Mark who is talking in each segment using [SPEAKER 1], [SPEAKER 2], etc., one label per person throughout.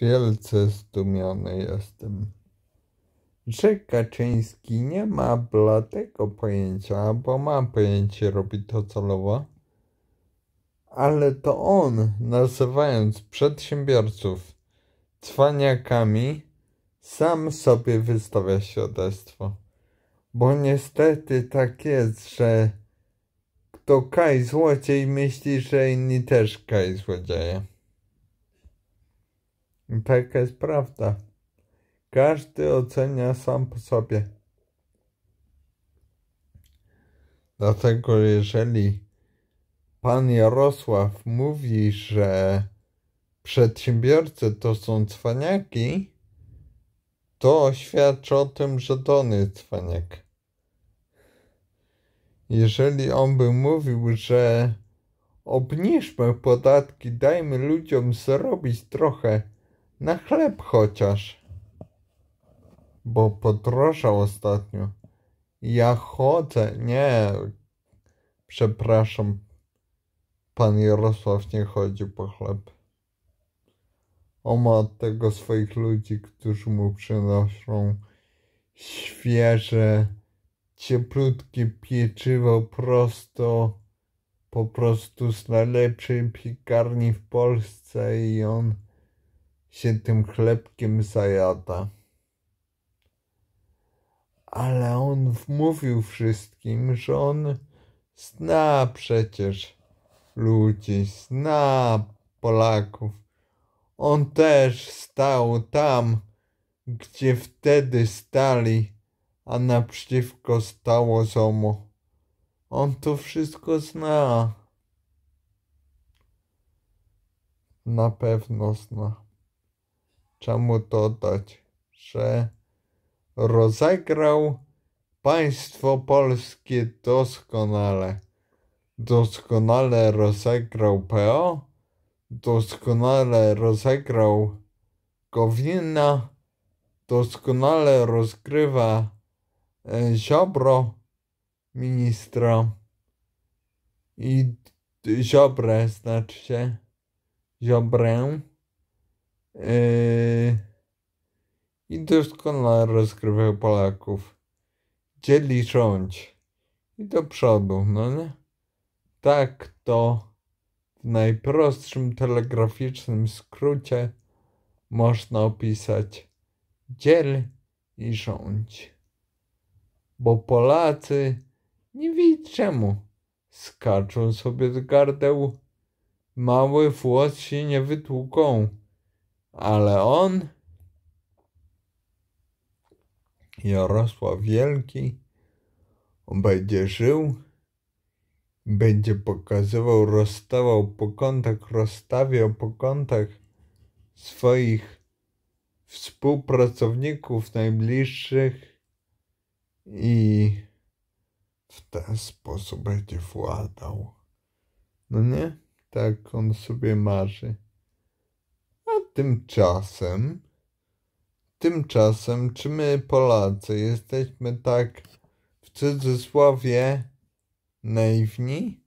[SPEAKER 1] Wielce zdumiony jestem. Że Kaczyński nie ma bladego pojęcia, bo ma pojęcie, robi to celowo. Ale to on, nazywając przedsiębiorców cwaniakami, sam sobie wystawia świadectwo. Bo niestety tak jest, że kto kaj złodziej myśli, że inni też kaj złodzieje. Taka jest prawda. Każdy ocenia sam po sobie. Dlatego jeżeli pan Jarosław mówi, że przedsiębiorcy to są cwaniaki, to świadczy o tym, że to on jest cwaniak. Jeżeli on by mówił, że obniżmy podatki, dajmy ludziom zrobić trochę, na chleb chociaż. Bo podrożał ostatnio. Ja chodzę. Nie. Przepraszam. Pan Jarosław nie chodzi po chleb. On ma od tego swoich ludzi, którzy mu przynoszą świeże, cieplutkie pieczywo prosto po prostu z najlepszej piekarni w Polsce i on się tym chlebkiem zajada. Ale on wmówił wszystkim, że on zna przecież ludzi, zna Polaków. On też stał tam, gdzie wtedy stali, a naprzeciwko stało ZOMO. On to wszystko zna. Na pewno zna czemu to dać, że rozegrał państwo polskie doskonale. Doskonale rozegrał PO, doskonale rozegrał Gowina, doskonale rozgrywa e, Ziobro, ministra i Ziobrę znaczy się, Ziobrę. Yy, I doskonale rozgrywał Polaków. Dzieli rządź. I do przodu, no nie? Tak to w najprostszym telegraficznym skrócie można opisać dziel i rządź. Bo Polacy nie widzą czemu skaczą sobie z gardeł, mały włos się nie wytłuką ale on, Jarosław Wielki, będzie żył, będzie pokazywał, rozstawał po kątach, rozstawiał po kątach swoich współpracowników najbliższych i w ten sposób będzie władał. No nie? Tak on sobie marzy. Tymczasem, tymczasem, czy my Polacy jesteśmy tak w cudzysłowie naiwni,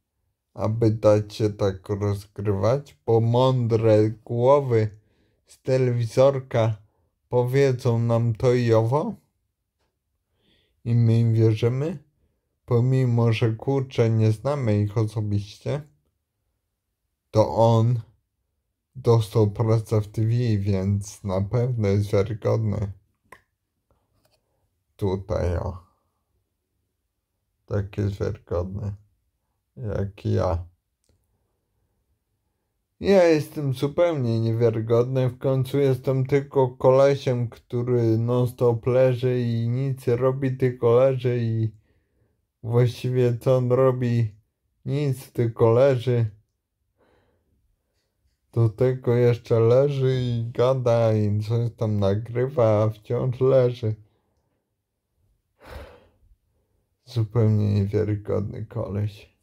[SPEAKER 1] aby dać się tak rozgrywać, bo mądre głowy z telewizorka powiedzą nam to i owo? I my im wierzymy? Pomimo, że kurczę nie znamy ich osobiście, to on dostał pracę w TV, więc na pewno jest wiarygodny. Tutaj o. Tak jest wiarygodny. Jak ja. Ja jestem zupełnie niewiarygodny, w końcu jestem tylko kolesiem, który non-stop leży i nic robi, tylko leży i właściwie co on robi, nic, tylko leży do tego jeszcze leży i gada i coś tam nagrywa, a wciąż leży. Zupełnie niewiarygodny koleś.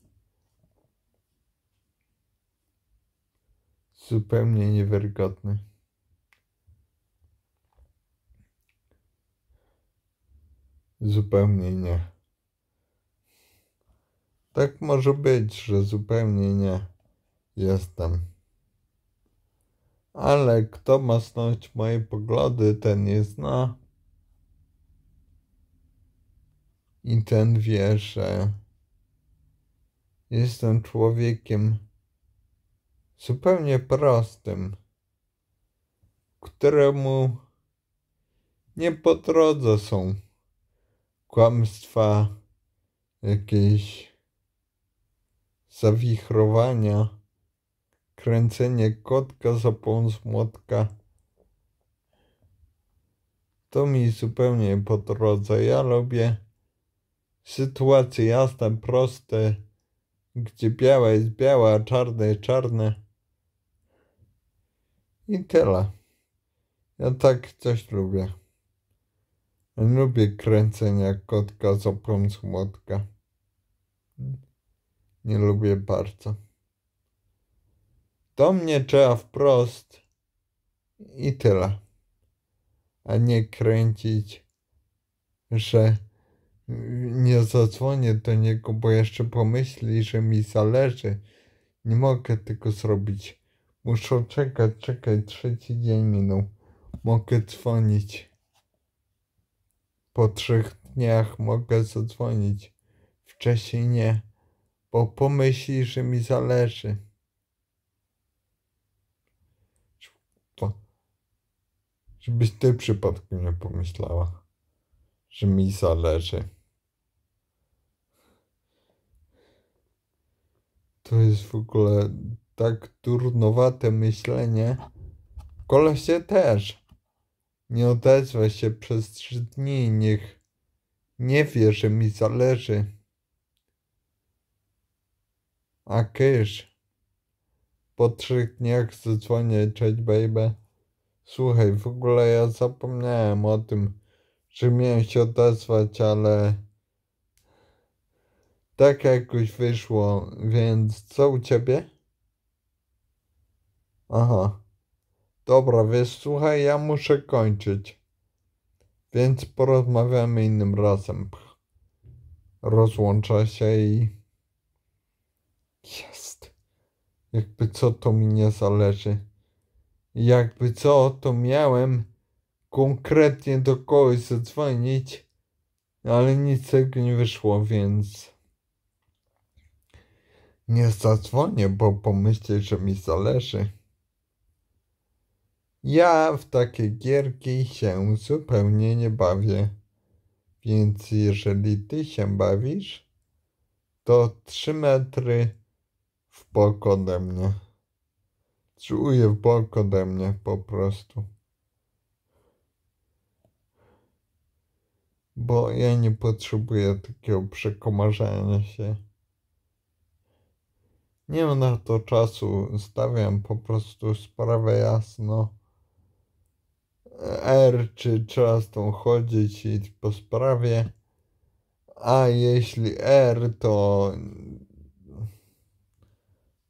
[SPEAKER 1] Zupełnie niewiarygodny. Zupełnie nie. Tak może być, że zupełnie nie jestem ale kto ma znać moje poglądy, ten je zna. I ten wie, że jestem człowiekiem zupełnie prostym, któremu nie po drodze są kłamstwa, jakieś zawichrowania kręcenie kotka za pomoc młotka. To mi zupełnie po drodze. Ja lubię sytuacje jasne, proste, gdzie białe jest białe, a czarne jest czarne. I tyle. Ja tak coś lubię. Lubię kręcenia kotka za pomoc młotka. Nie lubię bardzo. To mnie trzeba wprost i tyle. A nie kręcić, że nie zadzwonię do niego, bo jeszcze pomyśli, że mi zależy. Nie mogę tego zrobić. Muszę czekać, czekać, trzeci dzień minął. Mogę dzwonić. Po trzech dniach mogę zadzwonić. Wcześniej nie, bo pomyśli, że mi zależy. Żebyś ty przypadkiem nie pomyślała, że mi zależy. To jest w ogóle tak turnowate myślenie. się też. Nie odezwa się przez trzy dni, niech nie wie, że mi zależy. A kysz. Po trzech dniach zadzwonię, cześć baby. Słuchaj, w ogóle ja zapomniałem o tym, że miałem się odezwać, ale tak jakoś wyszło, więc co u ciebie? Aha. Dobra, wiesz, słuchaj, ja muszę kończyć. Więc porozmawiamy innym razem. Rozłącza się i... Jest. Jakby co to mi nie zależy. Jakby co, to miałem konkretnie do kogoś zadzwonić, ale nic tego nie wyszło, więc nie zadzwonię, bo pomyślę, że mi zależy. Ja w takie gierki się zupełnie nie bawię. Więc jeżeli ty się bawisz, to trzy metry w bok ode mnie. Czuje w bok ode mnie po prostu. Bo ja nie potrzebuję takiego przekomarzania się. Nie mam na to czasu, stawiam po prostu sprawę jasno. R, czy trzeba z tą chodzić i po sprawie. A jeśli R, to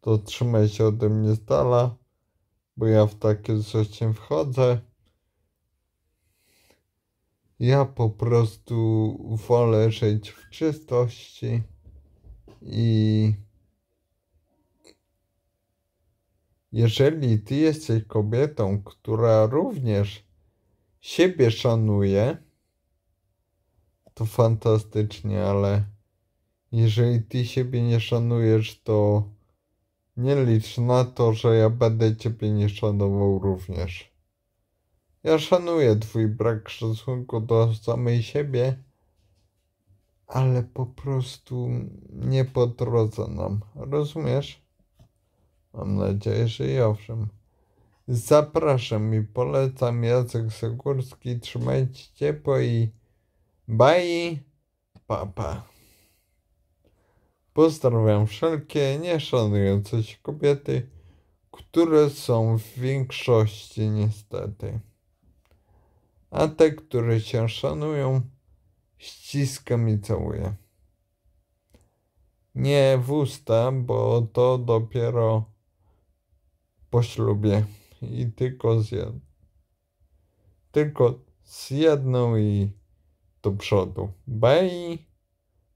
[SPEAKER 1] to trzymaj się ode mnie z dala bo ja w takie rzeczy wchodzę. Ja po prostu wolę żyć w czystości i jeżeli ty jesteś kobietą, która również siebie szanuje, to fantastycznie, ale jeżeli ty siebie nie szanujesz, to nie licz na to, że ja będę ciebie nie szanował również. Ja szanuję twój brak szacunku do samej siebie, ale po prostu nie po drodze nam. Rozumiesz? Mam nadzieję, że i owszem. Zapraszam i polecam Jacek Segórski. Trzymajcie ciepło i bye, papa. Pa. Pozdrawiam wszelkie nieszanujące się kobiety, które są w większości niestety. A te, które się szanują, ściskam i całuję. Nie w usta, bo to dopiero po ślubie i tylko z jedną. Tylko z jedną i do przodu. Bye,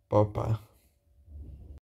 [SPEAKER 1] papa.